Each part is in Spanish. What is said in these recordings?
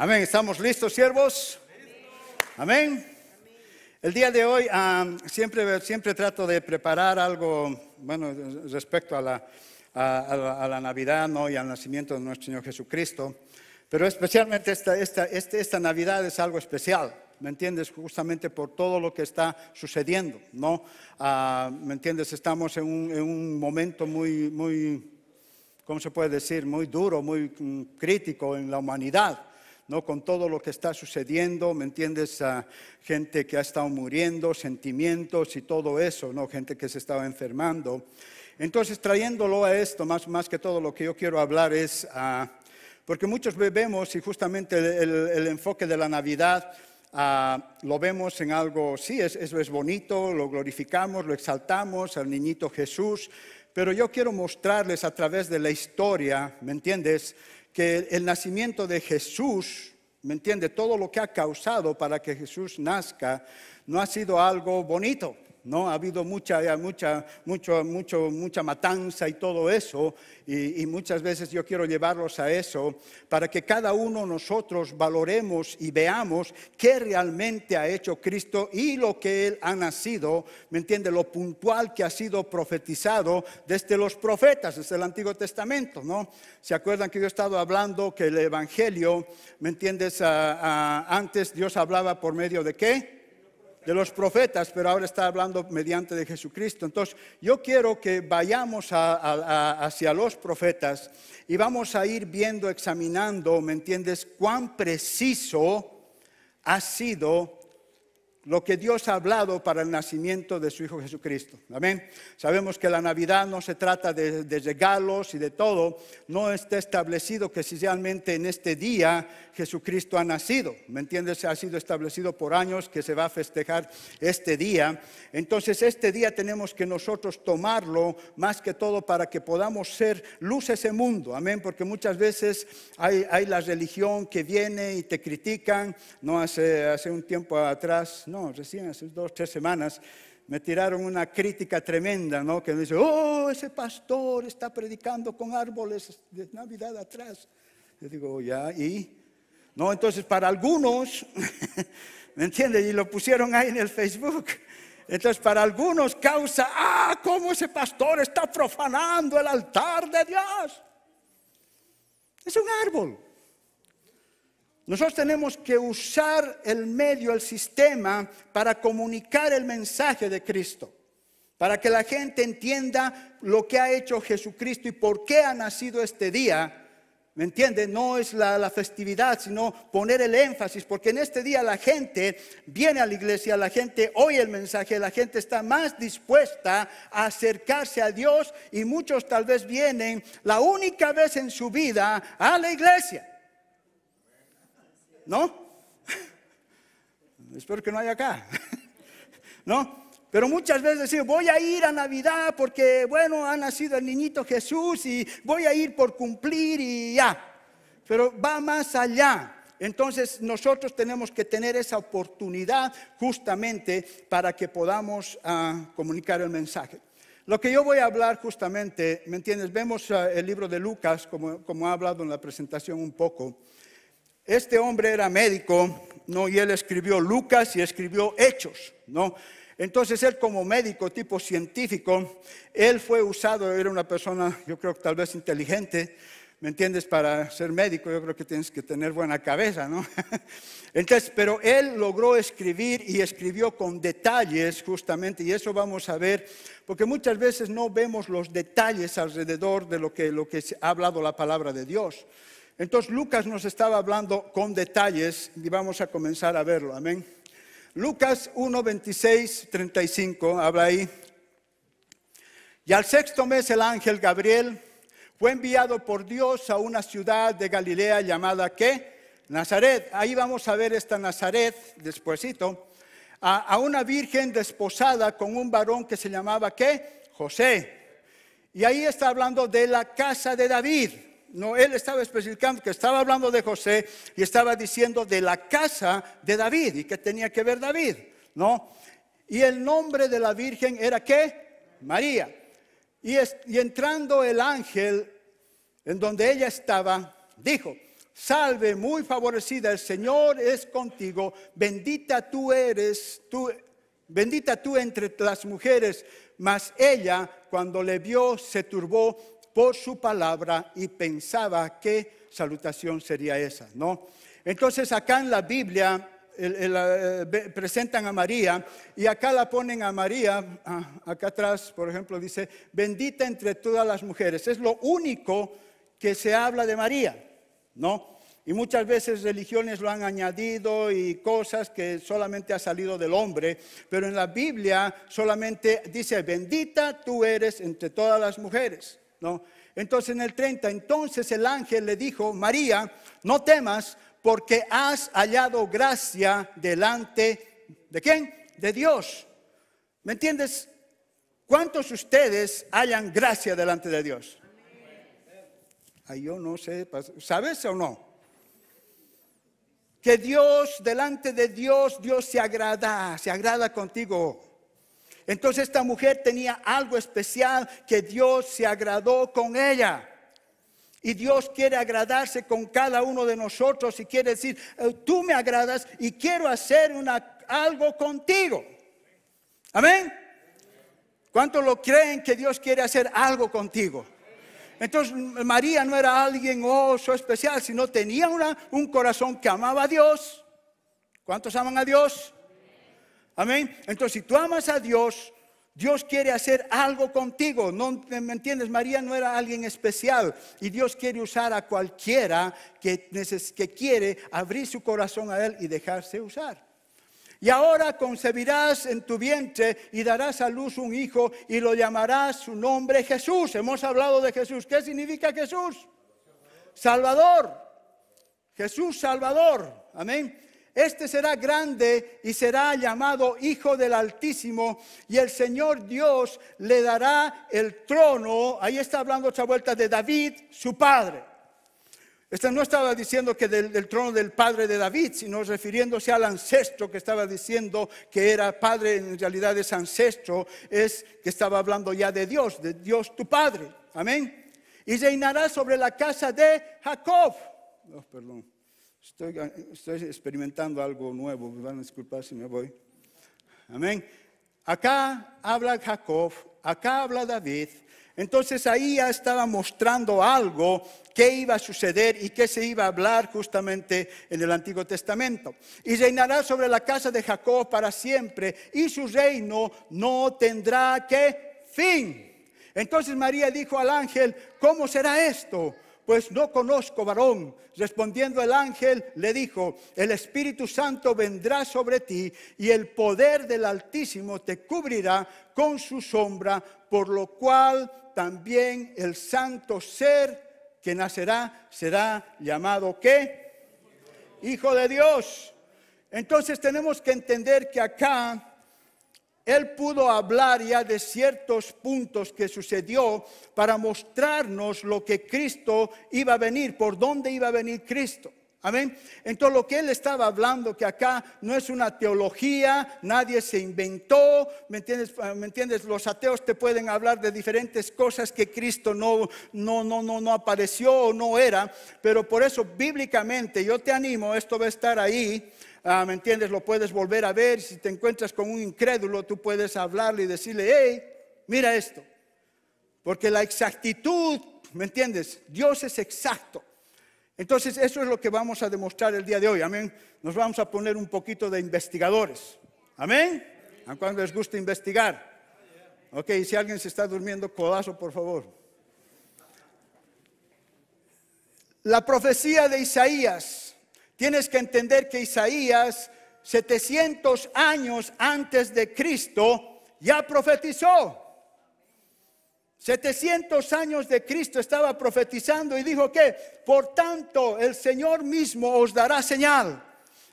Amén. ¿Estamos listos, siervos? Amén. El día de hoy ah, siempre, siempre trato de preparar algo, bueno, respecto a la, a, la, Navidad ¿no? y al nacimiento de nuestro Señor Jesucristo, pero especialmente esta, esta, este, Navidad es algo especial. ¿me entiendes? Justamente por todo lo que está sucediendo, ¿no? Ah, ¿Me entiendes? Estamos en un, en un, momento muy, muy, ¿cómo se puede decir? Muy duro, muy mm, crítico en la humanidad. ¿no? Con todo lo que está sucediendo, ¿me entiendes? A gente que ha estado muriendo, sentimientos y todo eso, ¿no? Gente que se estaba enfermando. Entonces, trayéndolo a esto, más, más que todo lo que yo quiero hablar es, ah, porque muchos bebemos y justamente el, enfoque de la Navidad ah, lo vemos en algo, sí, eso es bonito, lo glorificamos, lo exaltamos al niñito Jesús, pero yo quiero mostrarles a través de la historia, ¿me entiendes? que el nacimiento de Jesús, ¿me entiende? Todo lo que ha causado para que Jesús nazca no ha sido algo bonito. ¿no? Ha habido mucha, mucha, mucho, mucho, mucha matanza y todo eso, y, muchas veces yo quiero llevarlos a eso, para que cada uno nosotros valoremos y veamos qué realmente ha hecho Cristo y lo que Él ha nacido, ¿me entiende? Lo puntual que ha sido profetizado desde los profetas, desde el Antiguo Testamento, ¿no? ¿Se acuerdan que yo he estado hablando que el Evangelio, ¿me entiendes? antes Dios hablaba por medio de qué? de los profetas, pero ahora está hablando mediante de Jesucristo. Entonces, yo quiero que vayamos hacia los profetas y vamos a ir viendo, examinando, ¿me entiendes?, cuán preciso ha sido lo que Dios ha hablado para el nacimiento de su Hijo Jesucristo. Amén. Sabemos que la Navidad no se trata de, regalos y de todo. No está establecido que si realmente en este día Jesucristo ha nacido. ¿Me entiendes? Ha sido establecido por años que se va a festejar este día. Entonces este día tenemos que nosotros tomarlo más que todo para que podamos ser luz ese mundo. Amén. Porque muchas veces hay, hay la religión que viene y te critican. No hace, hace un tiempo atrás no, recién hace dos, tres semanas me tiraron una crítica tremenda, ¿no? Que me dice, oh, ese pastor está predicando con árboles de Navidad atrás. Yo digo, ya, y. No, entonces para algunos, ¿me entiendes? Y lo pusieron ahí en el Facebook. Entonces para algunos causa, ah, cómo ese pastor está profanando el altar de Dios. Es un árbol. Nosotros tenemos que usar el medio, el sistema, para comunicar el mensaje de Cristo, para que la gente entienda lo que ha hecho Jesucristo y por qué ha nacido este día. ¿Me entiende? No es la, la, festividad, sino poner el énfasis, porque en este día la gente viene a la iglesia, la gente oye el mensaje, la gente está más dispuesta a acercarse a Dios y muchos tal vez vienen la única vez en su vida a la iglesia. ¿no? Espero que no haya acá, ¿no? Pero muchas veces decimos, voy a ir a Navidad porque, bueno, ha nacido el niñito Jesús y voy a ir por cumplir y ya. Pero va más allá. Entonces nosotros tenemos que tener esa oportunidad justamente para que podamos ah, comunicar el mensaje. Lo que yo voy a hablar justamente, ¿me entiendes? Vemos ah, el libro de Lucas, como ha hablado en la presentación un poco. Este hombre era médico, ¿no? Y él escribió Lucas y escribió Hechos, ¿no? Entonces él como médico, tipo científico, él fue usado, era una persona, yo creo que tal vez inteligente, ¿me entiendes? Para ser médico yo creo que tienes que tener buena cabeza, ¿no? Entonces, pero él logró escribir y escribió con detalles justamente, y eso vamos a ver, porque muchas veces no vemos los detalles alrededor de lo que, lo que ha hablado la palabra de Dios. Entonces Lucas nos estaba hablando con detalles y vamos a comenzar a verlo, amén. Lucas 1, 35, habla ahí. Y al sexto mes el ángel Gabriel fue enviado por Dios a una ciudad de Galilea llamada ¿qué? Nazaret. Ahí vamos a ver esta Nazaret despuesito. A, a una virgen desposada con un varón que se llamaba ¿qué? José. Y ahí está hablando de la casa de David no, él estaba especificando que estaba hablando de José y estaba diciendo de la casa de David y que tenía que ver David, ¿no? Y el nombre de la Virgen era qué? María. Y, entrando el ángel en donde ella estaba, dijo, salve muy favorecida, el Señor es contigo, bendita tú eres, tú, bendita tú entre las mujeres, mas ella cuando le vio se turbó por su palabra y pensaba qué salutación sería esa, ¿no? Entonces acá en la Biblia eh, presentan a María y acá la ponen a María, ah, acá atrás, por ejemplo, dice, bendita entre todas las mujeres. Es lo único que se habla de María, ¿no? Y muchas veces religiones lo han añadido y cosas que solamente ha salido del hombre, pero en la Biblia solamente dice, bendita tú eres entre todas las mujeres. ¿no? Entonces en el 30, entonces el ángel le dijo, María, no temas porque has hallado gracia delante de quién? De Dios. ¿Me entiendes? ¿Cuántos ustedes hallan gracia delante de Dios? yo no sé, ¿sabes o no? Que Dios, delante de Dios, Dios se agrada, se agrada contigo. Entonces esta mujer tenía algo especial que Dios se agradó con ella. Y Dios quiere agradarse con cada uno de nosotros y quiere decir, eh, tú me agradas y quiero hacer una, algo contigo. Amén. ¿Cuántos lo creen que Dios quiere hacer algo contigo? Entonces María no era alguien oso especial, sino tenía una, un corazón que amaba a Dios. ¿Cuántos aman a Dios? Amén. Entonces, si tú amas a Dios, Dios quiere hacer algo contigo. No me entiendes, María no era alguien especial y Dios quiere usar a cualquiera que, que quiere abrir su corazón a él y dejarse usar. Y ahora concebirás en tu vientre y darás a luz un hijo y lo llamarás su nombre Jesús. Hemos hablado de Jesús. ¿Qué significa Jesús? Salvador. Jesús Salvador. Amén. Este será grande y será llamado Hijo del Altísimo y el Señor Dios le dará el trono. Ahí está hablando otra vuelta de David, su padre. Este no estaba diciendo que del, trono del padre de David, sino refiriéndose al ancestro que estaba diciendo que era padre, en realidad es ancestro, es que estaba hablando ya de Dios, de Dios tu padre. Amén. Y reinará sobre la casa de Jacob. perdón. Eh, estoy, experimentando algo nuevo, me van a disculpar si me voy. Amén. Acá habla Jacob, acá habla David. Entonces ahí ya estaba mostrando algo que iba a suceder y que se iba a hablar justamente en el Antiguo Testamento. Y reinará sobre la casa de Jacob para siempre y su reino no tendrá que fin. Entonces María dijo al ángel, ¿cómo será esto? pues no conozco varón. Respondiendo el ángel, le dijo, el Espíritu Santo vendrá sobre ti y el poder del Altísimo te cubrirá con su sombra, por lo cual también el santo ser que nacerá será llamado ¿qué? Hijo de Dios. Entonces tenemos que entender que acá él pudo hablar ya de ciertos puntos que sucedió para mostrarnos lo que Cristo iba a venir, por dónde iba a venir Cristo. Amén. Entonces lo que él estaba hablando, que acá no es una teología, nadie se inventó, ¿me entiendes? Ah, ¿Me entiendes? Los ateos te pueden hablar de diferentes cosas que Cristo no, no, no, no, no apareció o no era, pero por eso bíblicamente yo te animo, esto va a estar ahí, Ah, ¿me entiendes? Lo puedes volver a ver. Si te encuentras con un incrédulo, tú puedes hablarle y decirle, hey, mira esto. Porque la exactitud, ¿me entiendes? Dios es exacto. Entonces, eso es lo que vamos a demostrar el día de hoy. Amén. Nos vamos a poner un poquito de investigadores. Amén. ¿A cuándo les gusta investigar? Ok, si alguien se está durmiendo, codazo, por favor. La profecía de Isaías Tienes que entender que Isaías, 700 años antes de Cristo, ya profetizó. 700 años de Cristo estaba profetizando y dijo que, por tanto, el Señor mismo os dará señal.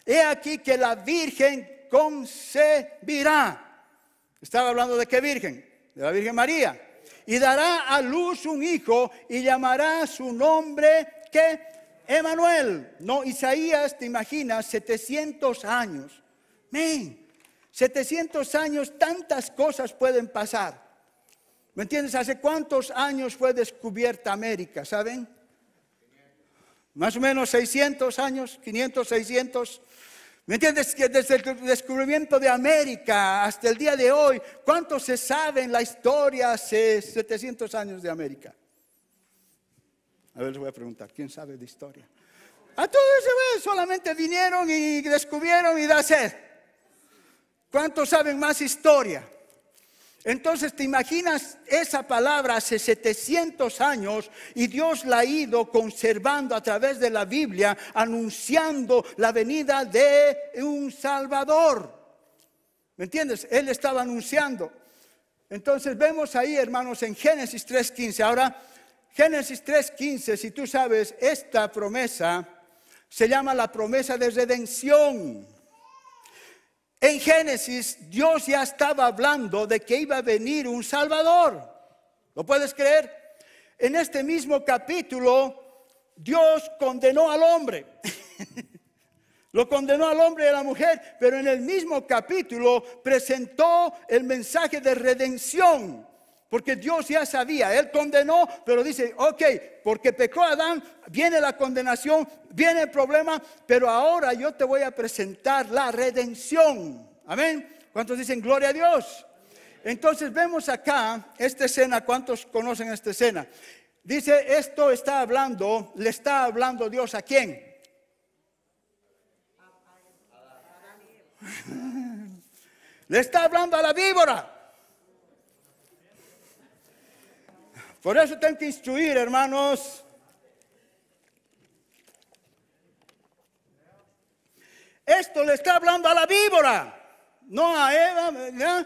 He aquí que la Virgen concebirá. Estaba hablando de qué Virgen? De la Virgen María. Y dará a luz un hijo y llamará su nombre que Emanuel, no, Isaías, te imaginas, 700 años. 700 años, tantas cosas pueden pasar. ¿Me entiendes? ¿Hace cuántos años fue descubierta América? ¿Saben? Más o menos 600 años, 500, 600. ¿Me entiendes? Que desde el descubrimiento de América hasta el día de hoy, ¿cuánto se sabe en la historia hace 700 años de América? A ver, les voy a preguntar, ¿quién sabe de historia? A todos ese solamente vinieron y descubrieron y da sed. ¿Cuántos saben más historia? Entonces te imaginas esa palabra hace 700 años y Dios la ha ido conservando a través de la Biblia, anunciando la venida de un Salvador. ¿Me entiendes? Él estaba anunciando. Entonces vemos ahí, hermanos, en Génesis 3.15. Ahora, Génesis 3:15, si tú sabes, esta promesa se llama la promesa de redención. En Génesis Dios ya estaba hablando de que iba a venir un Salvador. ¿Lo puedes creer? En este mismo capítulo Dios condenó al hombre. Lo condenó al hombre y a la mujer, pero en el mismo capítulo presentó el mensaje de redención porque Dios ya sabía, Él condenó, pero dice, ok, porque pecó Adán, viene la condenación, viene el problema, pero ahora yo te voy a presentar la redención. Amén. ¿Cuántos dicen gloria a Dios? Entonces vemos acá esta escena, ¿cuántos conocen esta escena? Dice, esto está hablando, le está hablando Dios a quién. le está hablando a la víbora. Por eso tengo que instruir, hermanos. Esto le está hablando a la víbora, no a Eva.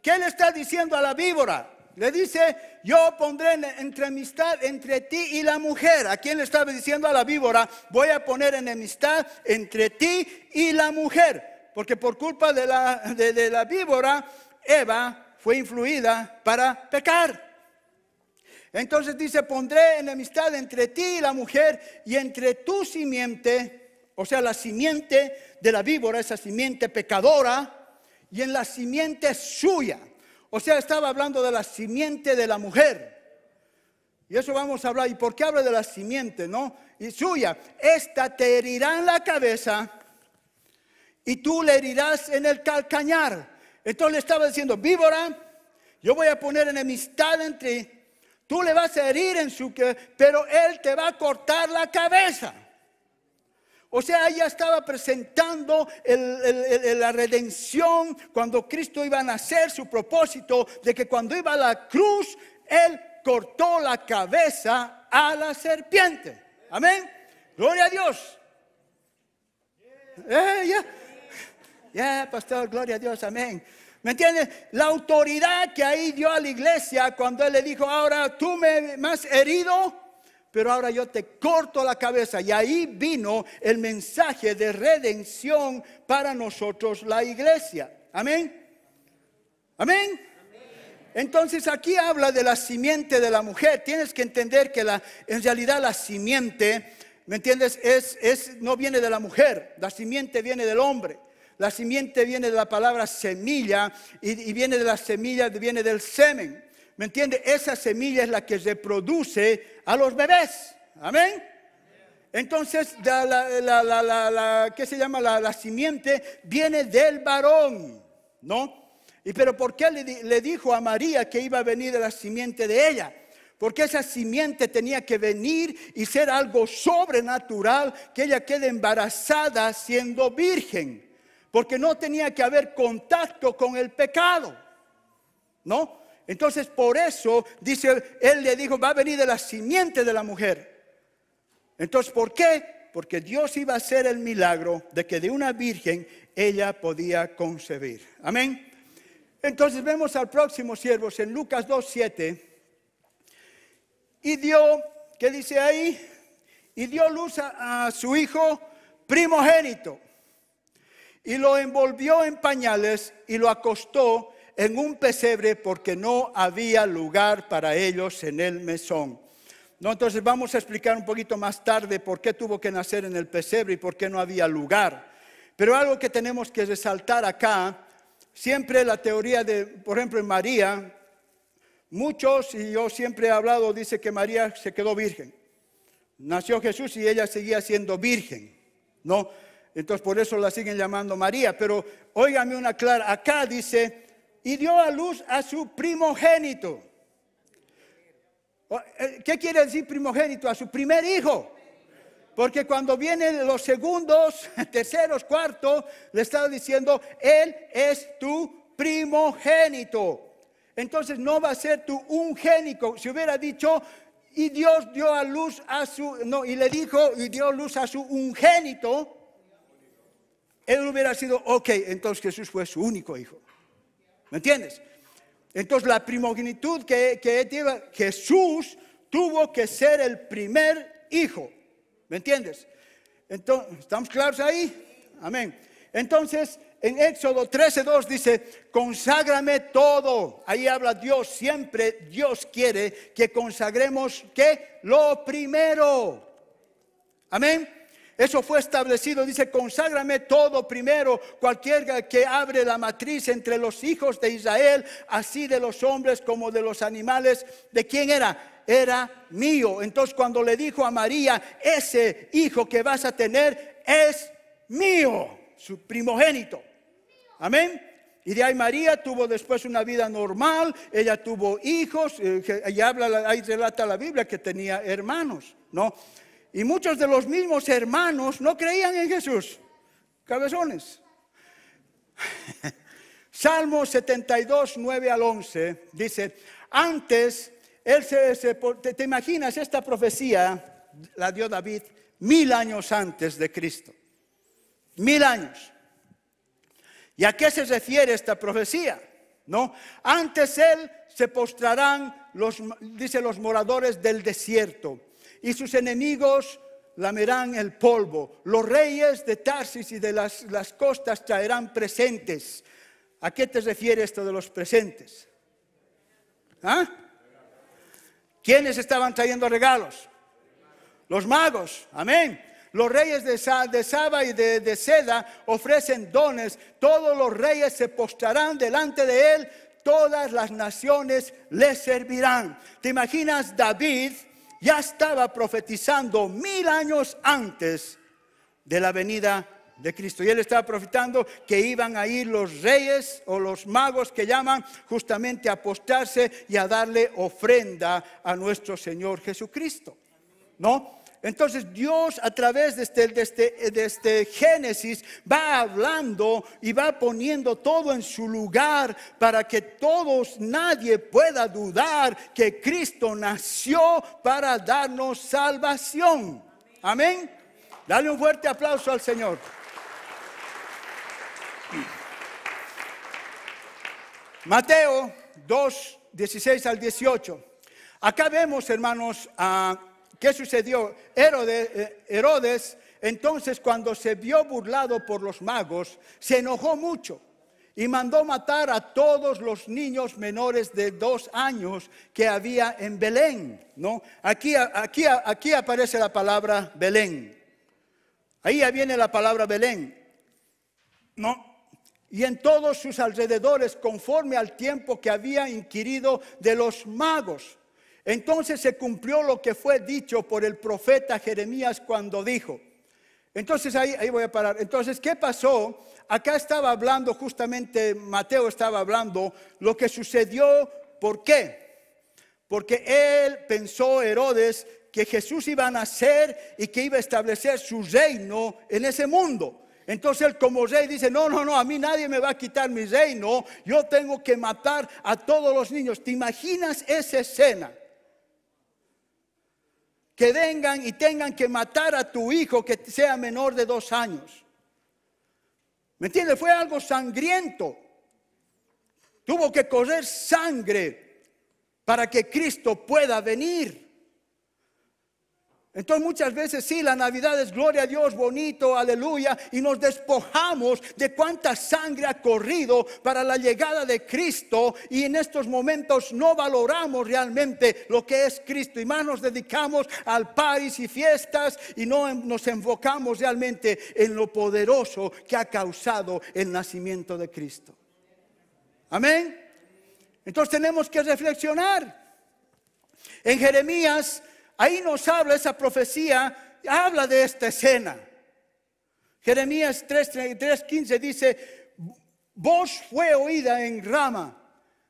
¿Qué le está diciendo a la víbora? Le dice, yo pondré enemistad entre ti y la mujer. ¿A quién le estaba diciendo a la víbora? Voy a poner enemistad entre ti y la mujer. Porque por culpa de la, de la víbora, Eva fue influida para pecar. Entonces dice, pondré enemistad entre ti y la mujer y entre tu simiente, o sea, la simiente de la víbora, esa simiente pecadora, y en la simiente suya. O sea, estaba hablando de la simiente de la mujer. Y eso vamos a hablar. ¿Y por qué habla de la simiente, no? Y suya. Esta te herirá en la cabeza y tú le herirás en el calcañar. Entonces le estaba diciendo, víbora, yo voy a poner enemistad entre Tú le vas a herir en su que, pero él te va a cortar la cabeza. O sea, ella estaba presentando la redención cuando Cristo iba a nacer, su propósito de que cuando iba a la cruz, Él cortó la cabeza a la serpiente. Amén. Gloria a Dios. Eh, ya, pastor, gloria a Dios. Amén. ¿Me entiendes? La autoridad que ahí dio a la iglesia cuando él le dijo, ahora tú me, has herido, pero ahora yo te corto la cabeza. Y ahí vino el mensaje de redención para nosotros, la iglesia. Amén. Amén. Entonces aquí habla de la simiente de la mujer. Tienes que entender que la, en realidad la simiente, ¿me entiendes? Es, es, no viene de la mujer, la simiente viene del hombre. La simiente viene de la palabra semilla y, viene de la semilla, viene del semen. ¿Me entiende? Esa semilla es la que reproduce a los bebés. Amén. Entonces, la, la, ¿qué se llama? La, simiente viene del varón, ¿no? Y pero ¿por qué le, dijo a María que iba a venir de la simiente de ella? Porque esa simiente tenía que venir y ser algo sobrenatural, que ella quede embarazada siendo virgen porque no tenía que haber contacto con el pecado. ¿No? Entonces, por eso, dice, él le dijo, va a venir de la simiente de la mujer. Entonces, ¿por qué? Porque Dios iba a hacer el milagro de que de una virgen ella podía concebir. Amén. Entonces vemos al próximo siervos en Lucas 2.7. Y dio, ¿qué dice ahí? Y dio luz a su hijo primogénito y lo envolvió en pañales y lo acostó en un pesebre porque no había lugar para ellos en el mesón. No, entonces vamos a explicar un poquito más tarde por qué tuvo que nacer en el pesebre y por qué no había lugar. Pero algo que tenemos que resaltar acá, siempre la teoría de, por ejemplo, en María, muchos, y yo siempre he hablado, dice que María se quedó virgen. Nació Jesús y ella seguía siendo virgen, ¿no? Entonces por eso la siguen llamando María. Pero óigame una clara, acá dice, y dio a luz a su primogénito. Eh, ¿Qué quiere decir primogénito? A su primer hijo. Porque cuando vienen los segundos, terceros, cuartos, le estaba diciendo, Él es tu primogénito. Entonces no va a ser tu ungénito Si hubiera dicho, y Dios dio a luz a su, no, y le dijo, y dio luz a su ungénito, él hubiera sido, ok, entonces Jesús fue su único hijo. ¿Me entiendes? Entonces la primogenitud que, que lleva, Jesús tuvo que ser el primer hijo. ¿Me entiendes? Entonces, ¿estamos claros ahí? Amén. Entonces, en Éxodo 13:2 dice, conságrame todo. Ahí habla Dios, siempre Dios quiere que consagremos ¿Qué? lo primero. Amén. Eso fue establecido, dice, conságrame todo primero, cualquier que abre la matriz entre los hijos de Israel, así de los hombres como de los animales. ¿De quién era? Era mío. Entonces cuando le dijo a María, ese hijo que vas a tener es mío, su primogénito. Amén. Y de ahí María tuvo después una vida normal, ella tuvo hijos, eh, y habla, ahí relata la Biblia que tenía hermanos, ¿no? Y muchos de los mismos hermanos no creían en Jesús. Cabezones. Salmo 72, 9 al 11 dice, antes, él se, te, te, imaginas esta profecía, la dio David mil años antes de Cristo. Mil años. ¿Y a qué se refiere esta profecía? No, antes él se postrarán los, dice los moradores del desierto y sus enemigos lamerán el polvo. Los reyes de Tarsis y de las, costas traerán presentes. ¿A qué te refiere esto de los presentes? ¿Ah? ¿Quiénes estaban trayendo regalos? Los magos, amén. Los reyes de, de Saba y de, de Seda ofrecen dones. Todos los reyes se postrarán delante de él. Todas las naciones le servirán. ¿Te imaginas David? ya estaba profetizando mil años antes de la venida de Cristo. Y él estaba profetizando que iban a ir los reyes o los magos que llaman justamente a apostarse y a darle ofrenda a nuestro Señor Jesucristo. ¿No? Entonces Dios a través este, este, de este, Génesis va hablando y va poniendo todo en su lugar para que todos, nadie pueda dudar que Cristo nació para darnos salvación. Amén. Dale un fuerte aplauso al Señor. Mateo 2, 16 al 18. Acá vemos, hermanos, a... ¿Qué sucedió? Eh, Herodes, entonces cuando se vio burlado por los magos, se enojó mucho y mandó matar a todos los niños menores de dos años que había en Belén. ¿no? Aquí, aquí, aquí aparece la palabra Belén. Ahí ya viene la palabra Belén. ¿No? y en todos sus alrededores conforme al tiempo que había inquirido de los magos. Entonces se cumplió lo que fue dicho por el profeta Jeremías cuando dijo. Entonces ahí, voy a parar. Entonces, ¿qué pasó? Acá estaba hablando, justamente Mateo estaba hablando, lo que sucedió, ¿por qué? Porque él pensó, Herodes, que Jesús iba a nacer y que iba a establecer su reino en ese mundo. Entonces él como rey dice, no, no, no, a mí nadie me va a quitar mi reino, yo tengo que matar a todos los niños. ¿Te imaginas esa escena? que vengan y tengan que matar a tu hijo que sea menor de dos años. ¿Me entiendes? Fue algo sangriento. Tuvo que correr sangre para que Cristo pueda venir. Entonces muchas veces sí, la Navidad es gloria a Dios, bonito, aleluya, y nos despojamos de cuánta sangre ha corrido para la llegada de Cristo y en estos momentos no valoramos realmente lo que es Cristo y más nos dedicamos al país y fiestas y no nos enfocamos realmente en lo poderoso que ha causado el nacimiento de Cristo. Amén. Entonces tenemos que reflexionar. En Jeremías ahí nos habla esa profecía, habla de esta escena. Jeremías 3:15 dice, voz fue oída en Rama,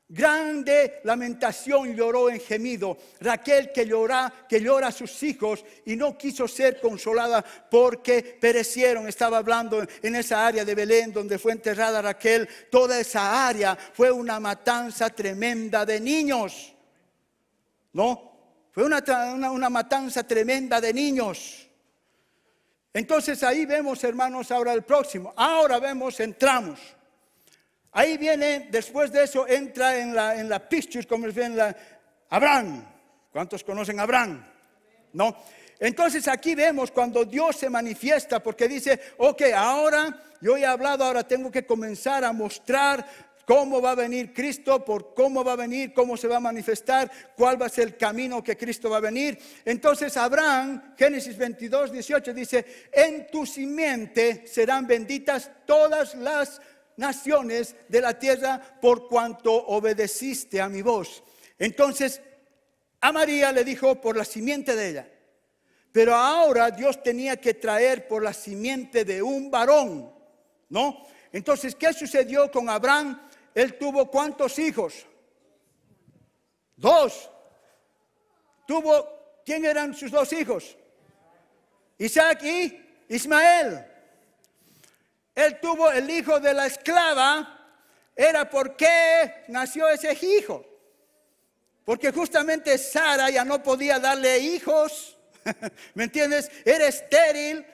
grande lamentación lloró en gemido, Raquel que llora, que llora a sus hijos y no quiso ser consolada porque perecieron. Estaba hablando en esa área de Belén donde fue enterrada Raquel, toda esa área fue una matanza tremenda de niños. ¿No? Fue una, matanza tremenda de niños. Entonces ahí vemos, hermanos, ahora el próximo. Ahora vemos, entramos. Ahí viene, después de eso, entra en la, en la como en la Abraham. ¿Cuántos conocen a Abraham? No. Entonces aquí vemos cuando Dios se manifiesta, porque dice, ok, ahora yo he hablado, ahora tengo que comenzar a mostrar cómo va a venir Cristo, por cómo va a venir, cómo se va a manifestar, cuál va a ser el camino que Cristo va a venir. Entonces Abraham, Génesis 22, 18 dice, en tu simiente serán benditas todas las naciones de la tierra por cuanto obedeciste a mi voz. Entonces a María le dijo por la simiente de ella. Pero ahora Dios tenía que traer por la simiente de un varón, ¿no? Entonces, ¿qué sucedió con Abraham? Él tuvo cuántos hijos? Dos. Tuvo, ¿quién eran sus dos hijos? Isaac y Ismael. Él tuvo el hijo de la esclava. Era porque nació ese hijo. Porque justamente Sara ya no podía darle hijos. ¿Me entiendes? Era estéril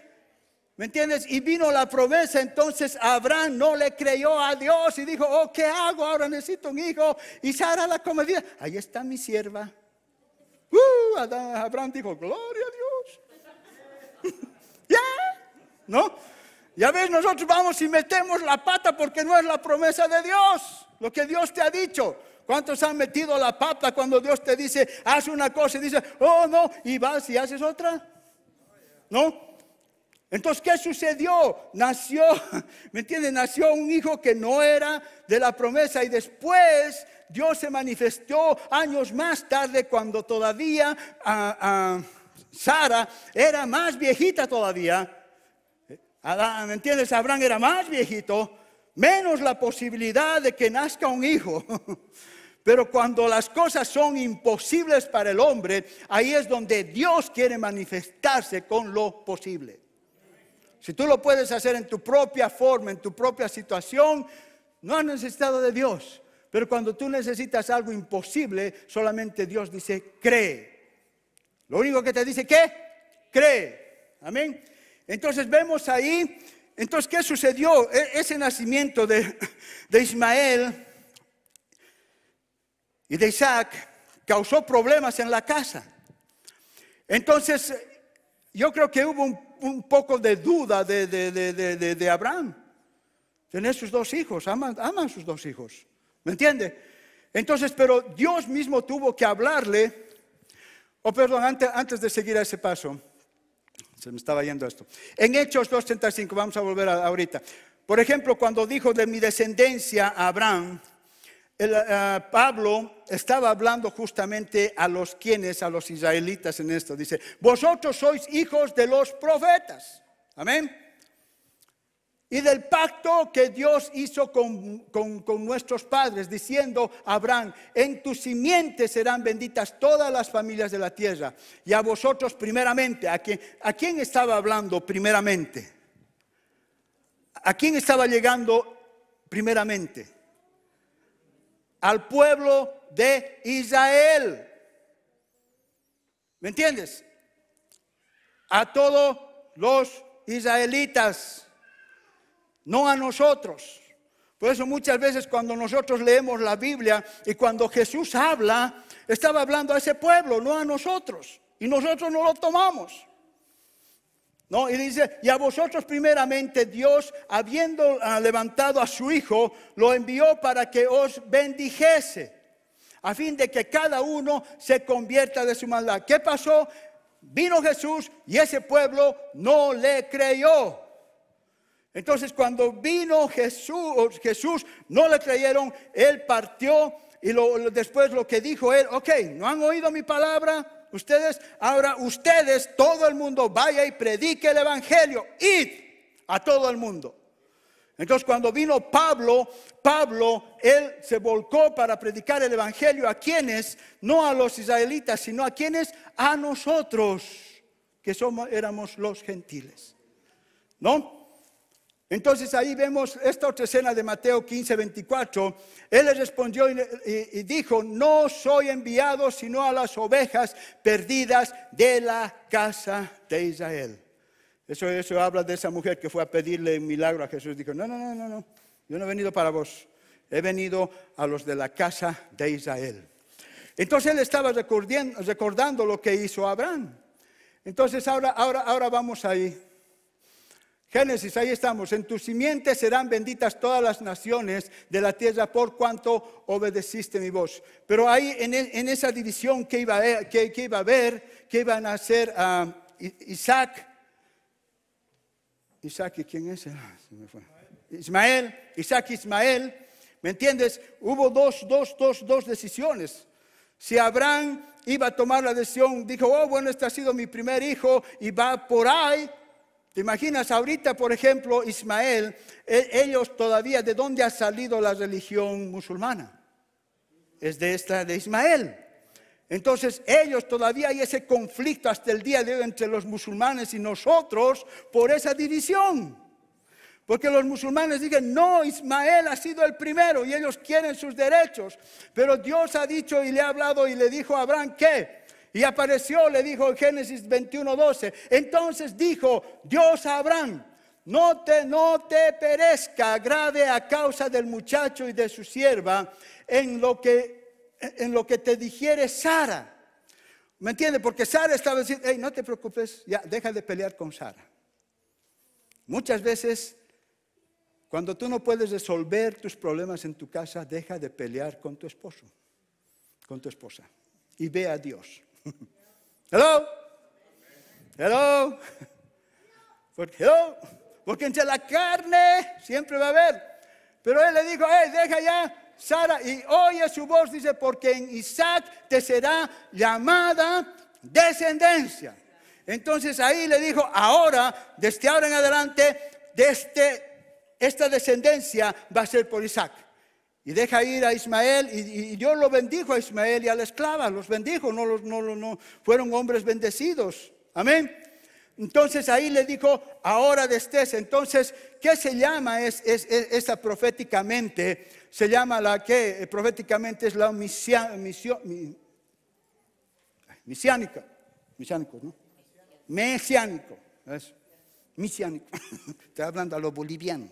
¿Me entiendes? Y vino la promesa, entonces Abraham no le creyó a Dios y dijo, oh, ¿qué hago? Ahora necesito un hijo. Y Sara la Comedía, ahí está mi sierva. Uh, Abraham dijo, gloria a Dios. ¿Ya? ¿No? Ya ves, nosotros vamos y metemos la pata porque no es la promesa de Dios, lo que Dios te ha dicho. ¿Cuántos han metido la pata cuando Dios te dice, haz una cosa y dice, oh no, y vas y haces otra? ¿No? Entonces, ¿qué sucedió? Nació, ¿me entiendes? Nació un hijo que no era de la promesa y después Dios se manifestó años más tarde cuando todavía ah, ah, Sara era más viejita todavía. Adán, ¿me entiendes? Abraham era más viejito, menos la posibilidad de que nazca un hijo. Pero cuando las cosas son imposibles para el hombre, ahí es donde Dios quiere manifestarse con lo posible. Si tú lo puedes hacer en tu propia forma, en tu propia situación, no has necesitado de Dios. Pero cuando tú necesitas algo imposible, solamente Dios dice, cree. Lo único que te dice, ¿qué? Cree. Amén. Entonces vemos ahí, entonces, ¿qué sucedió? E-, ese nacimiento de, de Ismael y de Isaac causó problemas en la casa. Entonces, yo creo que hubo un un poco de duda de, Abraham. Tener sus dos hijos, aman, aman sus dos hijos. ¿Me entiende? Entonces, pero Dios mismo tuvo que hablarle. o perdón, antes, antes de seguir a ese paso, se me estaba yendo esto. En Hechos 2.35, vamos a volver ahorita. Por ejemplo, cuando dijo de mi descendencia a Abraham, eh, Pablo estaba hablando justamente a los quienes, a los israelitas en esto. Dice, vosotros sois hijos de los profetas. Amén. Y del pacto que Dios hizo con, nuestros padres, diciendo a Abraham, en tu Simiente serán benditas todas las familias de la tierra. Y a vosotros primeramente, ¿a a quién estaba hablando primeramente? ¿A quién estaba llegando primeramente? al pueblo de Israel. ¿Me entiendes? A todos los israelitas, no a nosotros. Por eso muchas veces cuando nosotros leemos la Biblia y cuando Jesús habla, estaba hablando a ese pueblo, no a nosotros. Y nosotros no lo tomamos. Y dice, y a vosotros primeramente Dios, habiendo ah, levantado a su Hijo, lo envió para que os bendijese, a fin de que cada uno se convierta de su maldad. ¿Qué pasó? Vino Jesús y ese pueblo no le creyó. Entonces cuando vino Jesús, Jesús no le creyeron, él partió y después lo que dijo él, ok, ¿no han oído mi palabra? Ustedes, ahora ustedes, todo el mundo, vaya y predique el Evangelio. Id a todo el mundo. Entonces cuando vino Pablo, Pablo, él se volcó para predicar el Evangelio a quienes, no a los israelitas, sino a quienes, a nosotros, que somos, éramos los gentiles. ¿No? Entonces ahí vemos esta otra escena de Mateo 15, 24. Él le respondió y, dijo, no soy enviado sino a las ovejas perdidas de la casa de Israel. Eso, eso habla de esa mujer que fue a pedirle un milagro a Jesús. Dijo, no, no, no, no, no, yo no he venido para vos, he venido a los de la casa de Israel. Entonces él estaba recordando, recordando lo que hizo Abraham. Entonces ahora, ahora, ahora vamos ahí. Génesis, ahí estamos. En tu simiente serán benditas todas las naciones de la tierra por cuanto obedeciste mi voz. Pero ahí en, e, esa división que iba, a, que, que iba a haber, que iban a hacer ah, Isaac. Isaac, ¿y quién es? Ah, Ismael, Isaac, Ismael. ¿Me entiendes? Hubo dos, dos, dos, dos decisiones. Si Abraham iba a tomar la decisión, dijo, oh, bueno, este ha sido mi primer hijo y va por ahí ¿Te imaginas ahorita, por ejemplo, Ismael, e, ellos todavía, ¿de dónde ha salido la religión musulmana? Es de esta, de Ismael. Entonces ellos todavía hay ese conflicto hasta el día de hoy entre los musulmanes y nosotros por esa división. Porque los musulmanes dicen, no, Ismael ha sido el primero y ellos quieren sus derechos. Pero Dios ha dicho y le ha hablado y le dijo a Abraham que y apareció, le dijo en Génesis 21, 12. Entonces dijo Dios a Abraham, no te, no te perezca grave a causa del muchacho y de su sierva en lo que, en lo que te dijere Sara. ¿Me entiende? Porque Sara estaba diciendo, hey, no te preocupes, ya, deja de pelear con Sara. Muchas veces, cuando tú no puedes resolver tus problemas en tu casa, deja de pelear con tu esposo, con tu esposa, y ve a Dios. Hello. Hello. Porque, porque entre la carne siempre va a haber. Pero él le dijo, deja ya Sara y oye su voz, dice, porque en Isaac te será llamada descendencia. Entonces ahí le dijo, ahora, desde ahora en adelante, desde este, esta descendencia va a ser por Isaac. Y deja ir a Ismael, y, yo Dios lo bendijo a Ismael y a la esclava, los bendijo, no, no, no, fueron hombres bendecidos. Amén. Entonces ahí le dijo, ahora destes. Entonces, ¿qué se llama es, esa proféticamente? Se llama la que eh, proféticamente es la misión, misión misiánica, misiánico, ¿no? Mesiánico, misiánico. Estoy hablando a los bolivianos.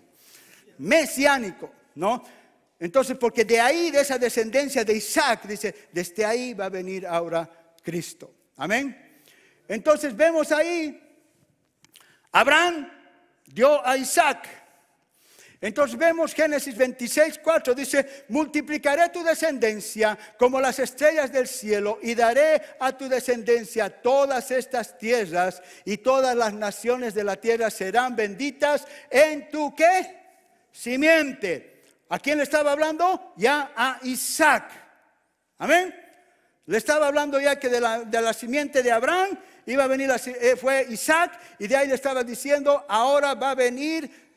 Mesiánico, ¿no? Entonces, porque de ahí, de esa descendencia de Isaac, dice, desde ahí va a venir ahora Cristo. Amén. Entonces vemos ahí, Abraham dio a Isaac. Entonces vemos Génesis 26, 4, dice, multiplicaré tu descendencia como las estrellas del cielo y daré a tu descendencia todas estas tierras y todas las naciones de la tierra serán benditas en tu qué? Simiente. ¿A quién le estaba hablando? Ya a Isaac. Amén. Le estaba hablando ya que de la, simiente de Abraham iba a venir, eh, fue Isaac, y de ahí le estaba diciendo, ahora va a venir,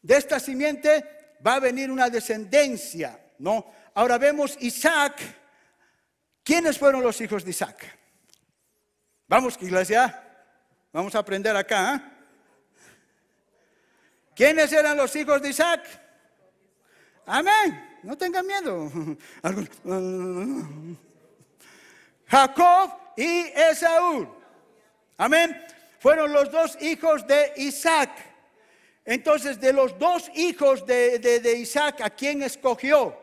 de esta simiente va a venir una descendencia, ¿no? Ahora vemos Isaac. ¿Quiénes fueron los hijos de Isaac? Vamos, iglesia, vamos a aprender acá. ¿eh? ¿Quiénes eran los hijos de Isaac? Amén. No tengan miedo. Jacob y Esaú. Amén. Fueron los dos hijos de Isaac. Entonces, de los dos hijos de, de Isaac, ¿a quién escogió?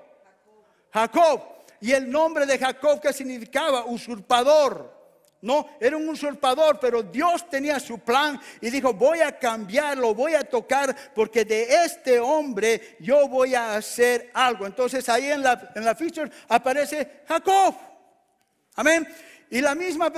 Jacob. Y el nombre de Jacob que significaba usurpador. No, era un usurpador, pero Dios tenía su plan y dijo, voy a cambiarlo, voy a tocar, porque de este hombre yo voy a hacer algo. Entonces ahí en la, en la aparece Jacob. Amén. Y la misma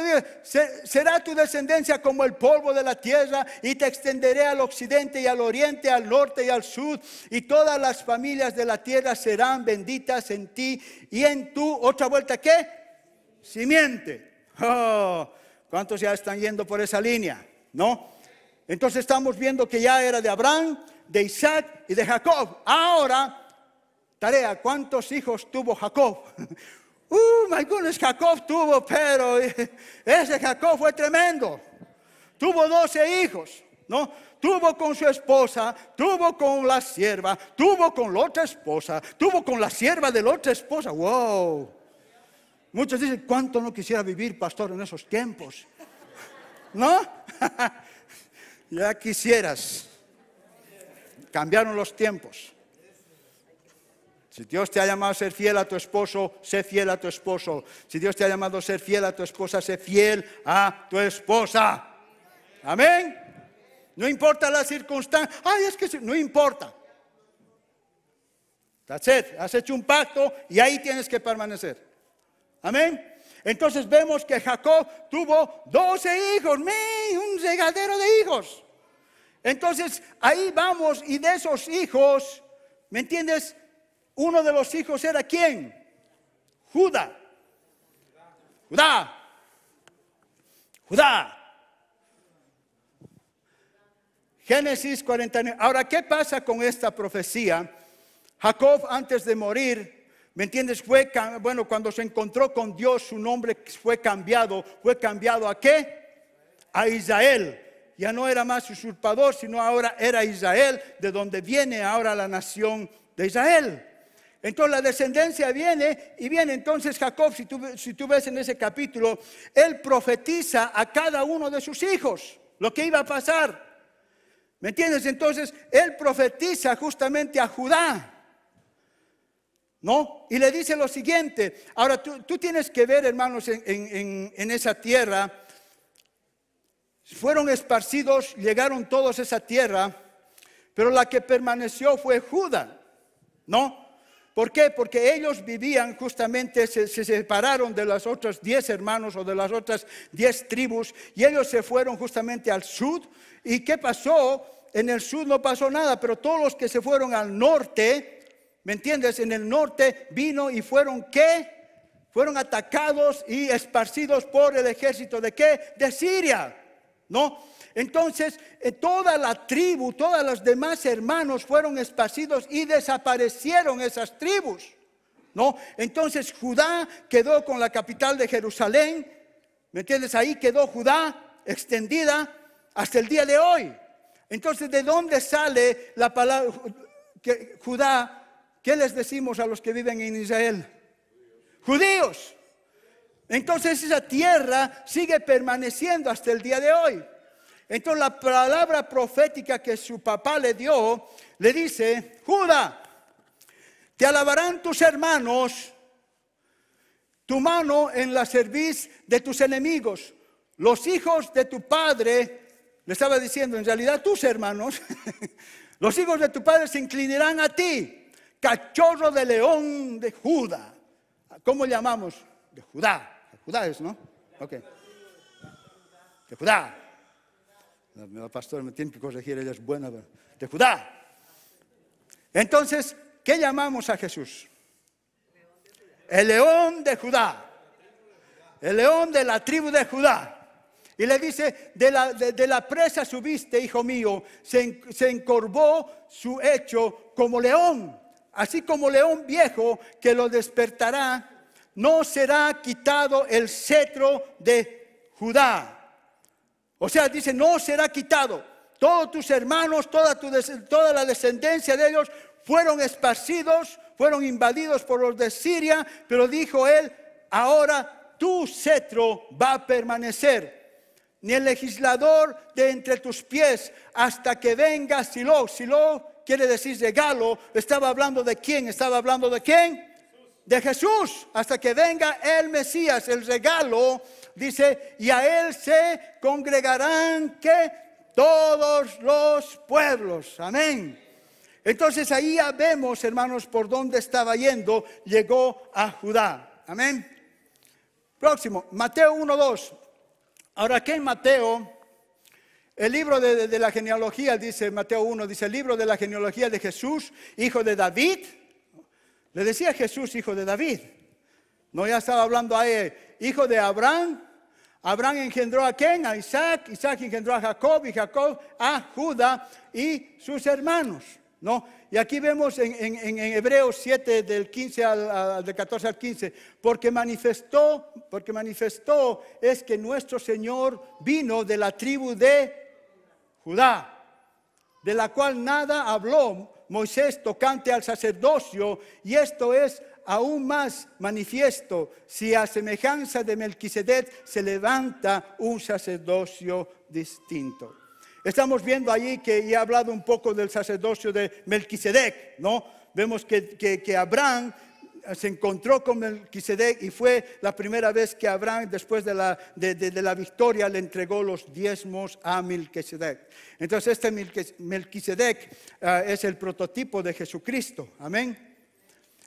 será tu descendencia como el polvo de la tierra y te extenderé al occidente y al oriente, al norte y al sur. Y todas las familias de la tierra serán benditas en ti y en tu, otra vuelta, ¿qué? Simiente. Oh, ¿Cuántos ya están yendo por esa línea? ¿No? Entonces estamos viendo que ya era de Abraham, de Isaac y de Jacob. Ahora, tarea, ¿cuántos hijos tuvo Jacob? Uh, goodness, Jacob tuvo, pero ese Jacob fue tremendo. Tuvo 12 hijos, ¿no? Tuvo con su esposa, tuvo con la sierva, tuvo con la otra esposa, tuvo con la sierva de la otra esposa. ¡Wow! Muchos dicen, ¿cuánto no quisiera vivir, pastor, en esos tiempos? ¿No? ya quisieras. Cambiaron los tiempos. Si Dios te ha llamado a ser fiel a tu esposo, sé fiel a tu esposo. Si Dios te ha llamado a ser fiel a tu esposa, sé fiel a tu esposa. Amén. No importa la circunstancia. Ay, es que no importa. That's Has hecho un pacto y ahí tienes que permanecer. Amén. Entonces vemos que Jacob tuvo 12 hijos, un regadero de hijos. Entonces ahí vamos y de esos hijos, ¿me entiendes? Uno de los hijos era quién? Judá. Judá. Judá. Génesis 49. Ahora, ¿qué pasa con esta profecía? Jacob antes de morir ¿Me entiendes? bueno, cuando se encontró con Dios, su nombre fue cambiado. ¿Fue cambiado a qué? A Israel. Ya no era más usurpador, sino ahora era Israel, de donde viene ahora la nación de Israel. Entonces la descendencia viene y viene entonces Jacob, si tú, si tú ves en ese capítulo, él profetiza a cada uno de sus hijos lo que iba a pasar. ¿Me entiendes? Entonces él profetiza justamente a Judá. ¿No? Y le dice lo siguiente. Ahora tú, tienes que ver, hermanos, en, esa tierra. Fueron esparcidos, llegaron todos a esa tierra, pero la que permaneció fue Judá, ¿no? ¿Por qué? Porque ellos vivían justamente, se, se separaron de las otras diez hermanos o de las otras diez tribus y ellos se fueron justamente al sur. ¿Y qué pasó? En el sur no pasó nada, pero todos los que se fueron al norte, ¿Me entiendes? En el norte vino y fueron qué? Fueron atacados y esparcidos por el ejército de qué? De Siria. ¿No? Entonces, eh, toda la tribu, todas los demás hermanos fueron esparcidos y desaparecieron esas tribus. ¿No? Entonces Judá quedó con la capital de Jerusalén. ¿Me entiendes? Ahí quedó Judá extendida hasta el día de hoy. Entonces, ¿de dónde sale la palabra que Judá ¿Qué les decimos a los que viven en Israel? Judíos. Entonces esa tierra sigue permaneciendo hasta el día de hoy. Entonces la palabra profética que su papá le dio le dice, Judá, te alabarán tus hermanos, tu mano en la serviz de tus enemigos, los hijos de tu padre, le estaba diciendo en realidad tus hermanos, los hijos de tu padre se inclinarán a ti cachorro de león de Judá. ¿Cómo llamamos? De Judá. De Judá es, ¿no? Ok. De Judá. me tiene que corregir, ella es buena. De Judá. Entonces, ¿qué llamamos a Jesús? El león de Judá. El león de la tribu de Judá. Y le dice, de la, presa subiste, hijo mío, se, se encorvó su hecho como león así como león viejo que lo despertará, no será quitado el cetro de Judá. O sea, dice, no será quitado. Todos tus hermanos, toda, tu, la descendencia de ellos fueron esparcidos, fueron invadidos por los de Siria, pero dijo él, ahora tu cetro va a permanecer. Ni el legislador de entre tus pies hasta que venga Silo. Silo quiere decir regalo, estaba hablando de quién, estaba hablando de quién, de Jesús, hasta que venga el Mesías, el regalo, dice, y a él se congregarán que todos los pueblos, amén. Entonces ahí ya vemos, hermanos, por dónde estaba yendo, llegó a Judá, amén. Próximo, Mateo 1.2. Ahora aquí en Mateo el libro de, la genealogía, dice Mateo 1, dice el libro de la genealogía de Jesús, hijo de David. Le decía Jesús, hijo de David. No, ya estaba hablando ahí, hijo de Abraham. Abraham engendró a quién? A Isaac. Isaac engendró a Jacob y Jacob a Judá y sus hermanos. ¿no? Y aquí vemos en, en, Hebreos 7, del, 15 al, 14 al 15, porque manifestó, porque manifestó es que nuestro Señor vino de la tribu de Judá, de la cual nada habló Moisés tocante al sacerdocio, y esto es aún más manifiesto si a semejanza de Melquisedec se levanta un sacerdocio distinto. Estamos viendo allí que he hablado un poco del sacerdocio de Melquisedec, ¿no? Vemos que, que Abraham se encontró con Melquisedec y fue la primera vez que Abraham, después de la, de, la victoria, le entregó los diezmos a Melquisedec. Entonces, este Melquisedec ah, es el prototipo de Jesucristo. Amén.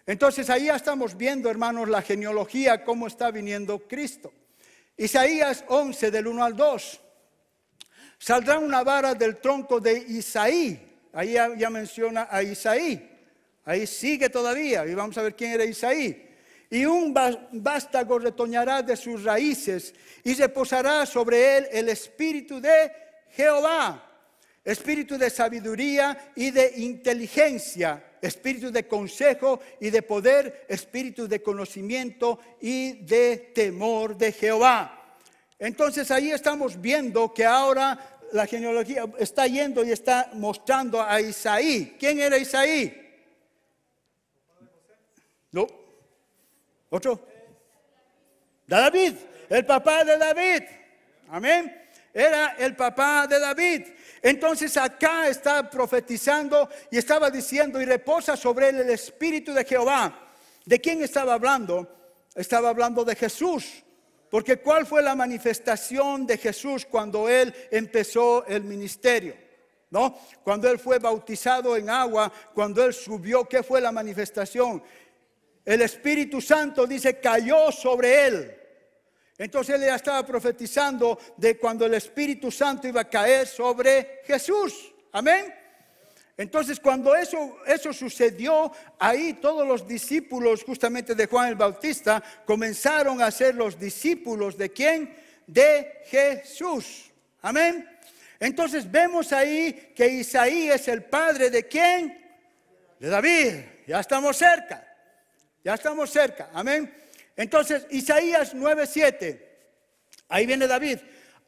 Entonces, ahí ya estamos viendo, hermanos, la genealogía, cómo está viniendo Cristo. Isaías 11, del 1 al 2. Saldrá una vara del tronco de Isaí. Ahí ya menciona a Isaí Ahí sigue todavía, y vamos a ver quién era Isaí. Y un vástago retoñará de sus raíces y reposará sobre él el espíritu de Jehová, espíritu de sabiduría y de inteligencia, espíritu de consejo y de poder, espíritu de conocimiento y de temor de Jehová. Entonces ahí estamos viendo que ahora la genealogía está yendo y está mostrando a Isaí. ¿Quién era Isaí? No. ¿Otro? David, el papá de David. Amén. Era el papá de David. Entonces acá está profetizando y estaba diciendo, y reposa sobre él el espíritu de Jehová. ¿De quién estaba hablando? Estaba hablando de Jesús. Porque ¿cuál fue la manifestación de Jesús cuando él empezó el ministerio? ¿No? Cuando él fue bautizado en agua, cuando él subió, ¿qué fue la manifestación? el Espíritu Santo dice cayó sobre él. Entonces él ya estaba profetizando de cuando el Espíritu Santo iba a caer sobre Jesús. Amén. Entonces cuando eso, eso sucedió, ahí todos los discípulos justamente de Juan el Bautista comenzaron a ser los discípulos de quién? De Jesús. Amén. Entonces vemos ahí que Isaí es el padre de quién? De David. Ya estamos cerca. Ya estamos cerca, amén. Entonces, Isaías 9:7. Ahí viene David.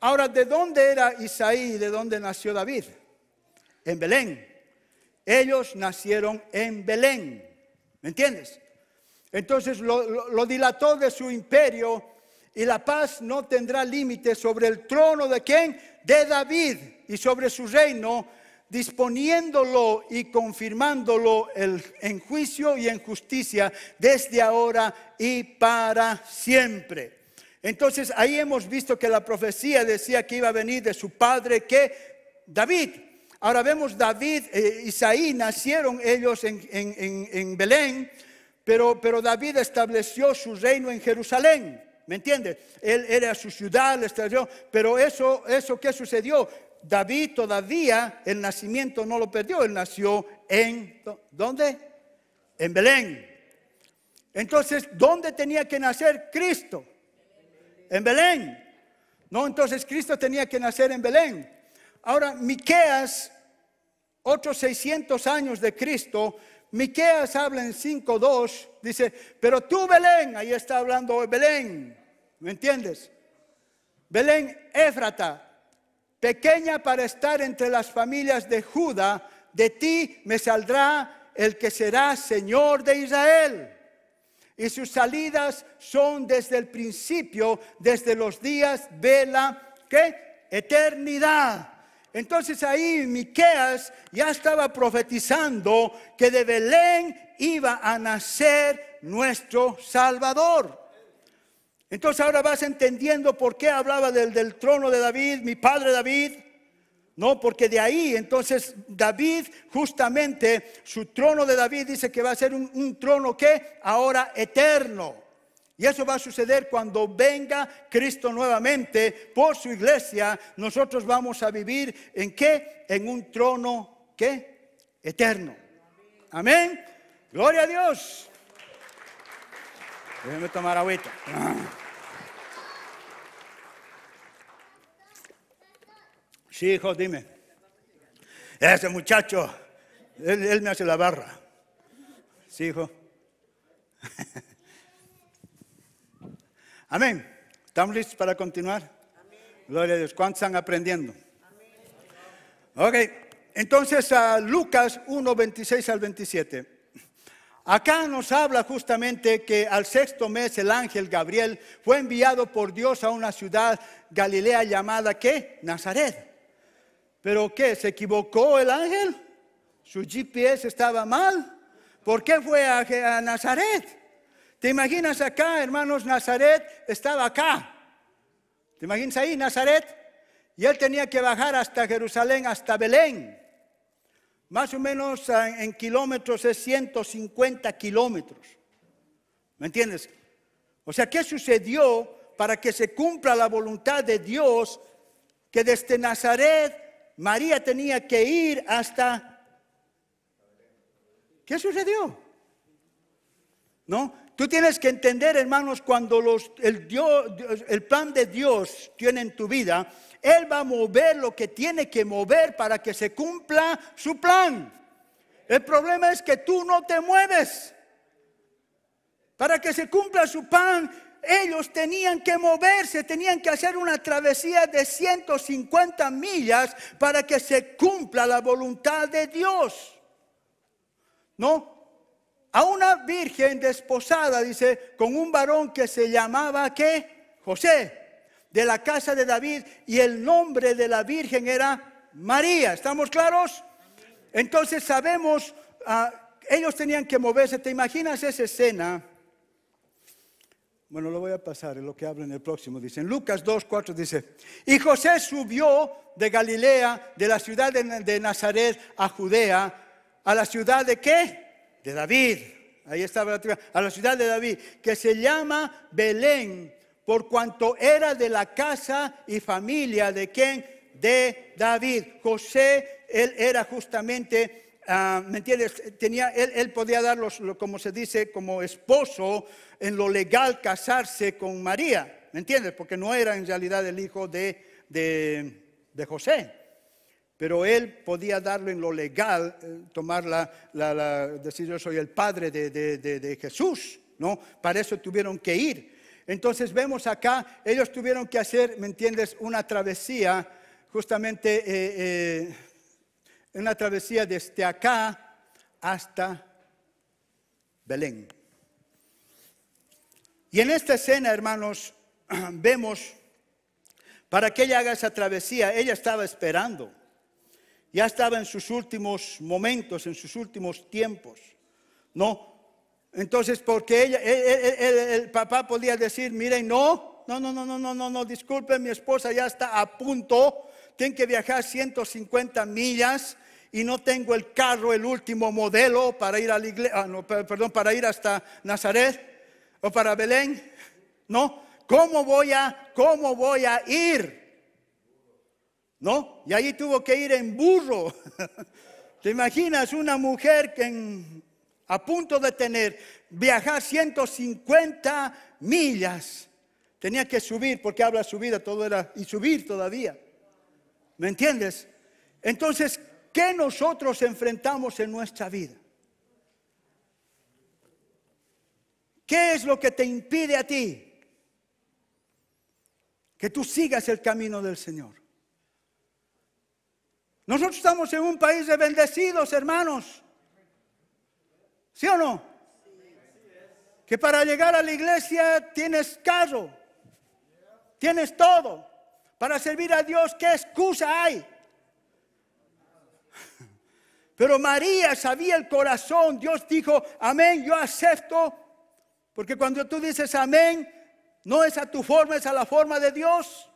Ahora, ¿de dónde era Isaí y de dónde nació David? En Belén. Ellos nacieron en Belén. ¿Me entiendes? Entonces lo, lo, dilató de su imperio y la paz no tendrá límite sobre el trono de quién? De David y sobre su reino disponiéndolo y confirmándolo en juicio y en justicia desde ahora y para siempre. Entonces ahí hemos visto que la profecía decía que iba a venir de su padre, que David. Ahora vemos David y eh, Isaí, nacieron ellos en, Belén, pero, pero David estableció su reino en Jerusalén. ¿Me entiendes? Él era su ciudad, le estableció. Pero eso, eso ¿qué sucedió? David todavía el nacimiento no lo perdió, él nació en, ¿dónde? En Belén. Entonces, ¿dónde tenía que nacer Cristo? En Belén. No, entonces Cristo tenía que nacer en Belén. Ahora, Miqueas, otros 600 años de Cristo, Miqueas habla en 5.2, dice, pero tú Belén, ahí está hablando Belén, ¿me entiendes? Belén Éfrata, pequeña para estar entre las familias de Judá, de ti me saldrá el que será Señor de Israel. Y sus salidas son desde el principio, desde los días de la eternidad. Entonces ahí Miqueas ya estaba profetizando que de Belén iba a nacer nuestro Salvador. Entonces ahora vas entendiendo por qué hablaba del, trono de David, mi padre David. No, porque de ahí entonces David, justamente su trono de David dice que va a ser un, trono que ahora eterno. Y eso va a suceder cuando venga Cristo nuevamente por su iglesia. Nosotros vamos a vivir en qué? En un trono que eterno. Amén. Gloria a Dios. Déjeme tomar agüita. Sí, hijo, dime. Ese muchacho, él, me hace la barra. Sí, hijo. Amén. ¿Estamos listos para continuar? Gloria a Dios. ¿Cuántos están aprendiendo? Ok. Entonces, a Lucas 1, 26 al 27. Acá nos habla justamente que al sexto mes el ángel Gabriel fue enviado por Dios a una ciudad Galilea llamada ¿qué? Nazaret. ¿Pero qué? ¿Se equivocó el ángel? ¿Su GPS estaba mal? ¿Por qué fue a, Nazaret? ¿Te imaginas acá, hermanos? Nazaret estaba acá. ¿Te imaginas ahí, Nazaret? Y él tenía que bajar hasta Jerusalén, hasta Belén más o menos eh, en kilómetros es 150 kilómetros. ¿Me entiendes? O sea, ¿qué sucedió para que se cumpla la voluntad de Dios que desde Nazaret María tenía que ir hasta... ¿Qué sucedió? ¿No? Tú tienes que entender, hermanos, cuando los, el, Dios, el plan de Dios tiene en tu vida, Él va a mover lo que tiene que mover para que se cumpla su plan. El problema es que tú no te mueves. Para que se cumpla su plan, ellos tenían que moverse, tenían que hacer una travesía de 150 millas para que se cumpla la voluntad de Dios. ¿No? a una virgen desposada, dice, con un varón que se llamaba ¿qué? José, de la casa de David, y el nombre de la virgen era María. ¿Estamos claros? Entonces sabemos, ah, ellos tenían que moverse. ¿Te imaginas esa escena? Bueno, lo voy a pasar, es lo que habla en el próximo. Dicen, Lucas 2, 4 dice, y José subió de Galilea, de la ciudad de Nazaret a Judea, a la ciudad de qué? de David. Ahí estaba la tribu, a la ciudad de David, que se llama Belén, por cuanto era de la casa y familia de quien? De David. José, él era justamente, ah, ¿me entiendes? Tenía, él, podía dar, como se dice, como esposo en lo legal casarse con María, ¿me entiendes? Porque no era en realidad el hijo de, de, de José pero él podía darlo en lo legal, eh, tomar la, decir yo soy el padre de, Jesús, ¿no? Para eso tuvieron que ir. Entonces vemos acá, ellos tuvieron que hacer, ¿me entiendes?, una travesía, justamente eh, eh, una travesía desde acá hasta Belén. Y en esta escena, hermanos, vemos, para que ella haga esa travesía, ella estaba esperando ya estaba en sus últimos momentos, en sus últimos tiempos, ¿no? Entonces, porque ella, e, e, e, el, papá podía decir, miren, no, no, no, no, no, no, no, no, disculpen, mi esposa ya está a punto, tiene que viajar 150 millas y no tengo el carro, el último modelo para ir a iglesia, ah, perdón, para ir hasta Nazaret o para Belén, ¿no? ¿Cómo voy a, cómo voy a ir? ¿no? Y ahí tuvo que ir en burro. ¿Te imaginas una mujer que a punto de tener, viajar 150 millas? Tenía que subir, porque habla subida, todo era, y subir todavía. ¿Me entiendes? Entonces, ¿qué nosotros enfrentamos en nuestra vida? ¿Qué es lo que te impide a ti que tú sigas el camino del Señor? Nosotros estamos en un país de bendecidos, hermanos. ¿Sí o no? Que para llegar a la iglesia tienes carro, tienes todo. Para servir a Dios, ¿qué excusa hay? Pero María sabía el corazón. Dios dijo, amén, yo acepto. Porque cuando tú dices amén, no es a tu forma, es a la forma de Dios.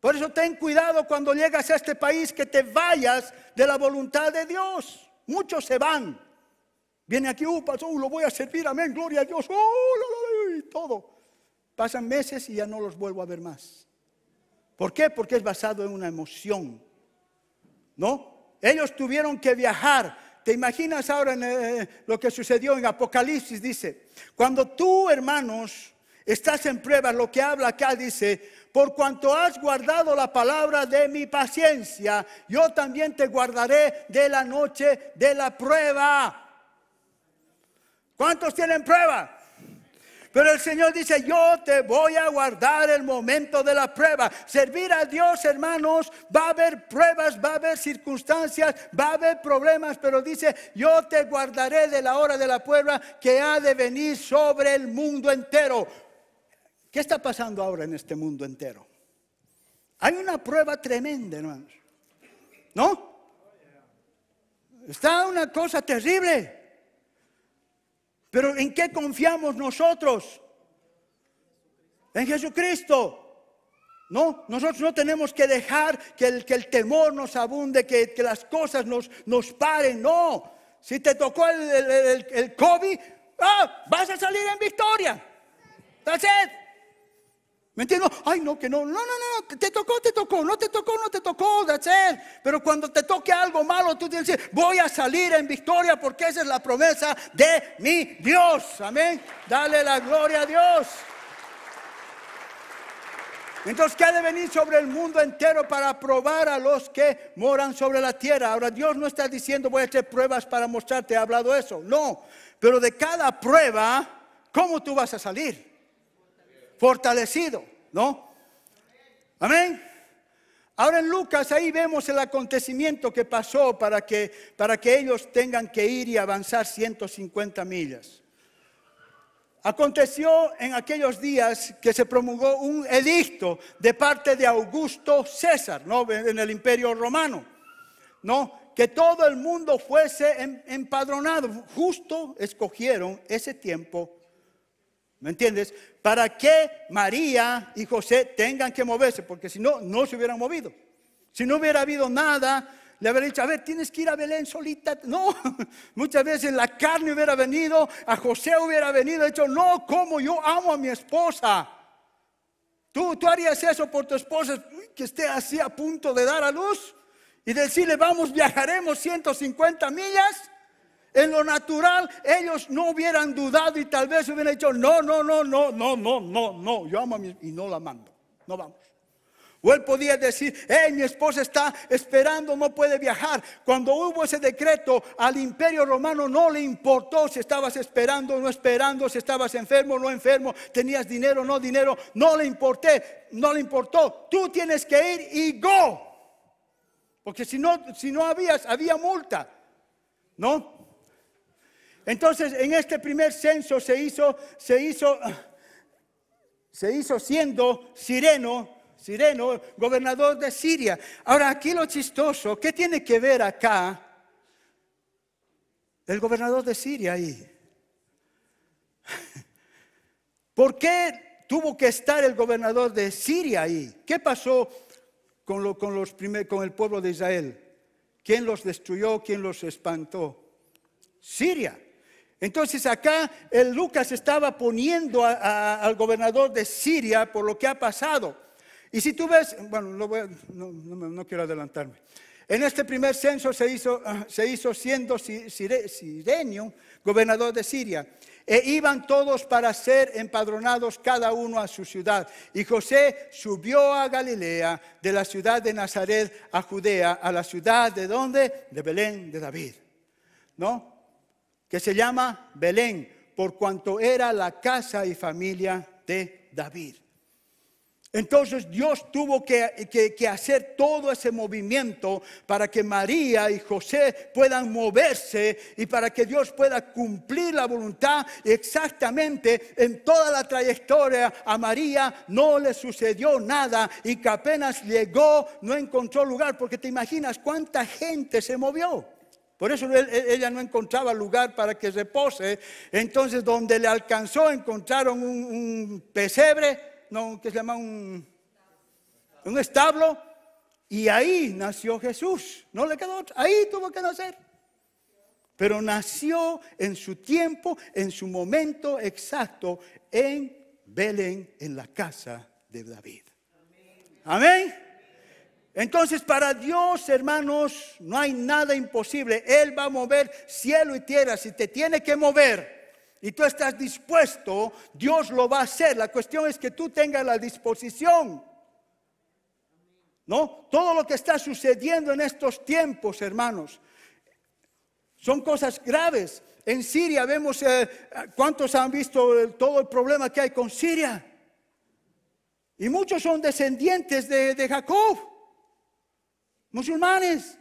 Por eso ten cuidado cuando llegas a este país que te vayas de la voluntad de Dios. Muchos se van. Viene aquí, uh, lo voy a servir, amén, gloria a Dios, oh la, y todo. Pasan meses y ya no los vuelvo a ver más. ¿Por qué? Porque es basado en una emoción. ¿No? Ellos tuvieron que viajar. ¿Te imaginas ahora eh, lo que sucedió en Apocalipsis? Dice, cuando tú, hermanos, estás en pruebas, lo que habla acá dice, por cuanto has guardado la palabra de mi paciencia, yo también te guardaré de la noche de la prueba. ¿Cuántos tienen prueba? Pero el Señor dice, yo te voy a guardar el momento de la prueba. Servir a Dios, hermanos, va a haber pruebas, va a haber circunstancias, va a haber problemas, pero dice, yo te guardaré de la hora de la prueba que ha de venir sobre el mundo entero. ¿Qué está pasando ahora en este mundo entero? Hay una prueba tremenda, hermanos. ¿No? Está una cosa terrible. Pero ¿en qué confiamos nosotros? En Jesucristo. No, nosotros no tenemos que dejar que el, que el temor nos abunde, que, las cosas nos, nos, paren. No, si te tocó el, COVID, ¡ah! vas a salir en victoria. That's ¿Me entiendes? Ay, no, que no, no, no, no, te tocó, te tocó, no te tocó, no te tocó, that's Pero cuando te toque algo malo, tú tienes que decir, voy a salir en victoria porque esa es la promesa de mi Dios. Amén. Dale la gloria a Dios. Entonces, ¿qué ha de venir sobre el mundo entero para probar a los que moran sobre la tierra? Ahora, Dios no está diciendo voy a hacer pruebas para mostrarte, ha hablado eso. No, pero de cada prueba, ¿cómo tú vas a salir? fortalecido, ¿no? Amén. Ahora en Lucas ahí vemos el acontecimiento que pasó para que, para que ellos tengan que ir y avanzar 150 millas. Aconteció en aquellos días que se promulgó un edicto de parte de Augusto César, ¿no? En el imperio romano, ¿no? Que todo el mundo fuese em, empadronado. Justo escogieron ese tiempo ¿Me entiendes? Para que María y José tengan que moverse, porque si no, no se hubieran movido. Si no hubiera habido nada, le habría dicho, a ver, tienes que ir a Belén solita. No, muchas veces la carne hubiera venido, a José hubiera venido, dicho, no, como yo amo a mi esposa. Tú, tú harías eso por tu esposa que esté así a punto de dar a luz y decirle, vamos, viajaremos 150 millas. En lo natural, ellos no hubieran dudado y tal vez hubieran dicho, no, no, no, no, no, no, no, no, yo amo a mi y no la mando. No vamos. O él podía decir, hey, mi esposa está esperando, no puede viajar. Cuando hubo ese decreto, al imperio romano no le importó si estabas esperando o no esperando, si estabas enfermo o no enfermo, tenías dinero o no dinero, no le importé, no le importó. Tú tienes que ir y go. Porque si no, si no habías, había multa. ¿No? Entonces, en este primer censo se hizo, se hizo, ah, se hizo siendo Sireno, Sireno, gobernador de Siria. Ahora, aquí lo chistoso, ¿qué tiene que ver acá el gobernador de Siria ahí? ¿Por qué tuvo que estar el gobernador de Siria ahí? ¿Qué pasó con, los con el pueblo de Israel? ¿Quién los destruyó? ¿Quién los espantó? Siria. Entonces acá el Lucas estaba poniendo al gobernador de Siria por lo que ha pasado. Y si tú ves, bueno, no, quiero adelantarme. En este primer censo se hizo, ah, se hizo siendo sirenio gobernador de Siria. E iban todos para ser empadronados cada uno a su ciudad. Y José subió a Galilea, de la ciudad de Nazaret a Judea, a la ciudad de donde? De Belén de David. ¿No? que se llama Belén, por cuanto era la casa y familia de David. Entonces Dios tuvo que, hacer todo ese movimiento para que María y José puedan moverse y para que Dios pueda cumplir la voluntad exactamente en toda la trayectoria. A María no le sucedió nada y que apenas llegó no encontró lugar porque te imaginas cuánta gente se movió. Por eso ella no encontraba lugar para que repose. Entonces, donde le alcanzó, encontraron un, pesebre, no, que se llama un, establo, y ahí nació Jesús. No le quedó otro, ahí tuvo que nacer. Pero nació en su tiempo, en su momento exacto, en Belén, en la casa de David. Amén. Entonces, para Dios, hermanos, no hay nada imposible. Él va a mover cielo y tierra. Si te tiene que mover y tú estás dispuesto, Dios lo va a hacer. La cuestión es que tú tengas la disposición. ¿No? Todo lo que está sucediendo en estos tiempos, hermanos, son cosas graves. En Siria vemos eh, cuántos han visto todo el problema que hay con Siria. Y muchos son descendientes de, de Jacob. Musulmanes,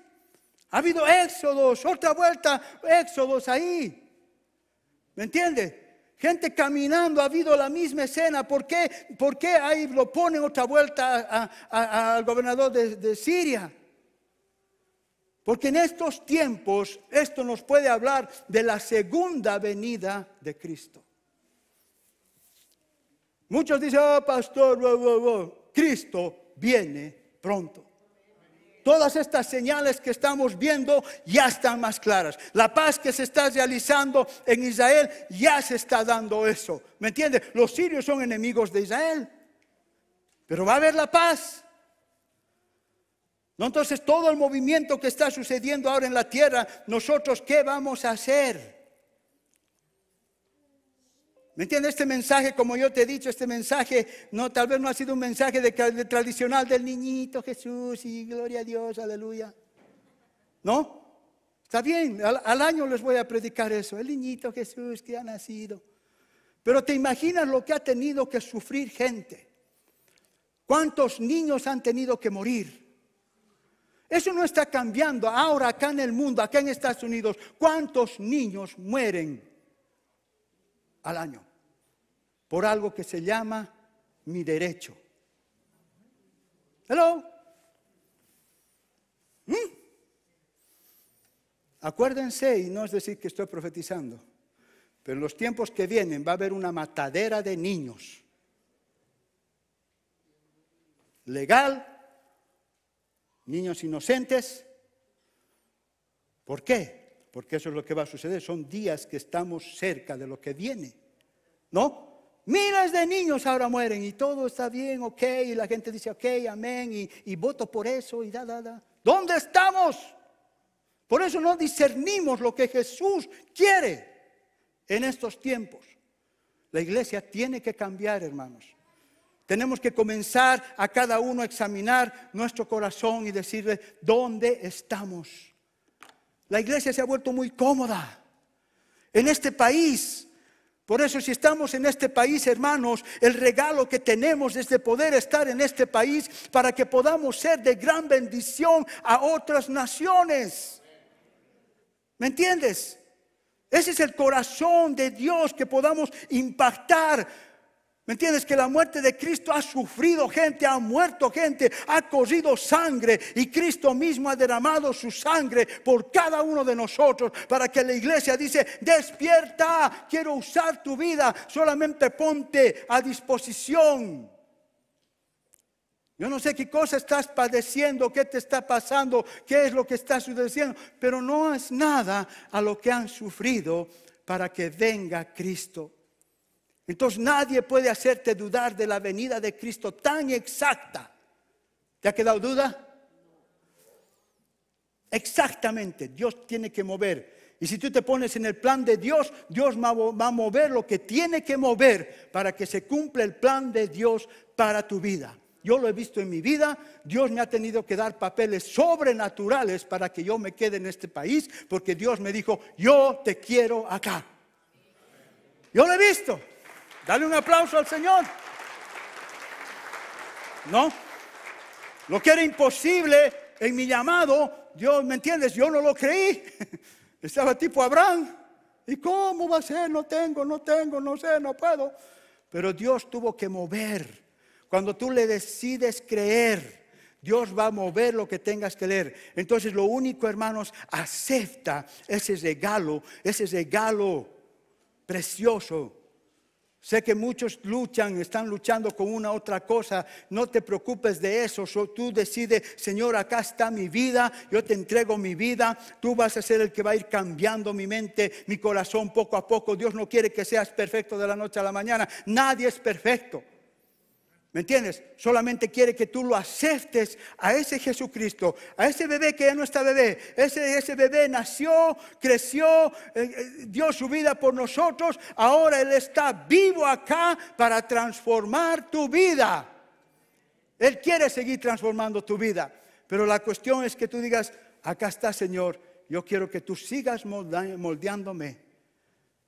ha habido éxodos, otra vuelta, éxodos ahí. ¿Me entiende? Gente caminando, ha habido la misma escena. ¿Por qué, por qué ahí lo ponen otra vuelta al gobernador de, Siria? Porque en estos tiempos esto nos puede hablar de la segunda venida de Cristo. Muchos dicen, oh pastor, Cristo viene pronto. Todas estas señales que estamos viendo ya están más claras. La paz que se está realizando en Israel ya se está dando eso. ¿Me entiendes? Los sirios son enemigos de Israel. Pero va a haber la paz. ¿No? Entonces todo el movimiento que está sucediendo ahora en la tierra, nosotros qué vamos a hacer? ¿Me entiendes? Este mensaje, como yo te he dicho, este mensaje no, tal vez no ha sido un mensaje tradicional del niñito Jesús y gloria a Dios, aleluya. ¿No? Está bien, al, año les voy a predicar eso, el niñito Jesús que ha nacido. Pero te imaginas lo que ha tenido que sufrir gente. ¿Cuántos niños han tenido que morir? Eso no está cambiando ahora acá en el mundo, acá en Estados Unidos. ¿Cuántos niños mueren al año? por algo que se llama mi derecho. Hello. Mm. Acuérdense, y no es decir que estoy profetizando, pero en los tiempos que vienen va a haber una matadera de niños. Legal, niños inocentes. ¿Por qué? Porque eso es lo que va a suceder. Son días que estamos cerca de lo que viene. ¿No? Miles de niños ahora mueren y todo está bien, ok, y la gente dice, ok, amén, y, y voto por eso, y da, da, da. ¿Dónde estamos? Por eso no discernimos lo que Jesús quiere en estos tiempos. La iglesia tiene que cambiar, hermanos. Tenemos que comenzar a cada uno a examinar nuestro corazón y decirle dónde estamos. La iglesia se ha vuelto muy cómoda. En este país por eso si estamos en este país, hermanos, el regalo que tenemos es de poder estar en este país para que podamos ser de gran bendición a otras naciones. ¿Me entiendes? Ese es el corazón de Dios, que podamos impactar ¿Me entiendes? Que la muerte de Cristo ha sufrido gente, ha muerto gente, ha corrido sangre y Cristo mismo ha derramado su sangre por cada uno de nosotros para que la iglesia dice, despierta, quiero usar tu vida, solamente ponte a disposición. Yo no sé qué cosa estás padeciendo, qué te está pasando, qué es lo que está sucediendo, pero no es nada a lo que han sufrido para que venga Cristo entonces nadie puede hacerte dudar de la venida de Cristo tan exacta. ¿Te ha quedado duda? Exactamente, Dios tiene que mover. Y si tú te pones en el plan de Dios, Dios va a mover lo que tiene que mover para que se cumpla el plan de Dios para tu vida. Yo lo he visto en mi vida, Dios me ha tenido que dar papeles sobrenaturales para que yo me quede en este país, porque Dios me dijo, yo te quiero acá. Yo lo he visto. Dale un aplauso al Señor. ¿No? Lo que era imposible en mi llamado, Dios, ¿me entiendes? Yo no lo creí. Estaba tipo Abraham. ¿Y cómo va a ser? No tengo, no tengo, no sé, no puedo. Pero Dios tuvo que mover. Cuando tú le decides creer, Dios va a mover lo que tengas que leer. Entonces lo único, hermanos, acepta ese regalo, ese regalo precioso Sé que muchos luchan, están luchando con una otra cosa. No te preocupes de eso. tú decides, Señor, acá está mi vida, yo te entrego mi vida. Tú vas a ser el que va a ir cambiando mi mente, mi corazón poco a poco. Dios no quiere que seas perfecto de la noche a la mañana. Nadie es perfecto. ¿Me entiendes? Solamente quiere que tú lo aceptes a ese Jesucristo, a ese bebé que ya no está bebé. Ese, ese bebé nació, creció, eh, eh, dio su vida por nosotros. Ahora Él está vivo acá para transformar tu vida. Él quiere seguir transformando tu vida. Pero la cuestión es que tú digas, acá está Señor, yo quiero que tú sigas moldeándome.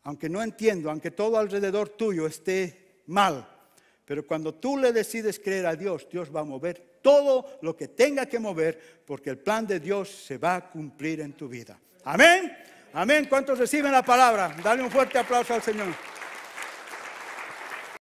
Aunque no entiendo, aunque todo alrededor tuyo esté mal pero cuando tú le decides creer a Dios, Dios va a mover todo lo que tenga que mover, porque el plan de Dios se va a cumplir en tu vida. Amén. Amén. ¿Cuántos reciben la palabra? Dale un fuerte aplauso al Señor.